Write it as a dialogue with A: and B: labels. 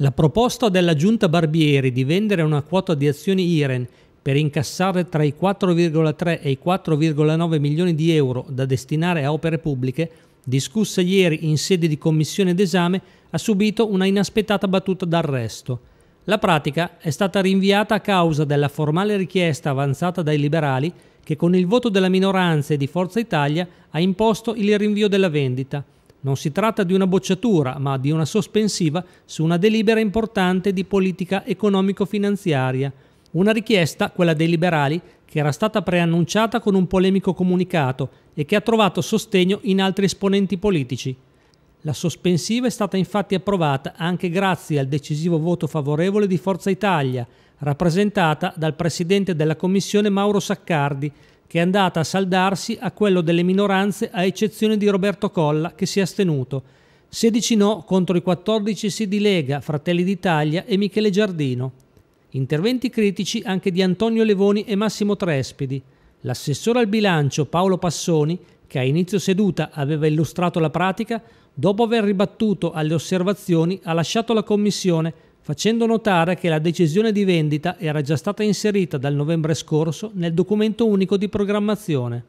A: La proposta della giunta Barbieri di vendere una quota di azioni IREN per incassare tra i 4,3 e i 4,9 milioni di euro da destinare a opere pubbliche, discussa ieri in sede di commissione d'esame, ha subito una inaspettata battuta d'arresto. La pratica è stata rinviata a causa della formale richiesta avanzata dai liberali che con il voto della minoranza e di Forza Italia ha imposto il rinvio della vendita. Non si tratta di una bocciatura, ma di una sospensiva su una delibera importante di politica economico-finanziaria. Una richiesta, quella dei liberali, che era stata preannunciata con un polemico comunicato e che ha trovato sostegno in altri esponenti politici. La sospensiva è stata infatti approvata anche grazie al decisivo voto favorevole di Forza Italia, rappresentata dal presidente della Commissione Mauro Saccardi, che è andata a saldarsi a quello delle minoranze a eccezione di Roberto Colla che si è astenuto. 16 no contro i 14 sì di Lega, Fratelli d'Italia e Michele Giardino. Interventi critici anche di Antonio Levoni e Massimo Trespidi. L'assessore al bilancio Paolo Passoni, che a inizio seduta aveva illustrato la pratica, dopo aver ribattuto alle osservazioni ha lasciato la commissione facendo notare che la decisione di vendita era già stata inserita dal novembre scorso nel documento unico di programmazione.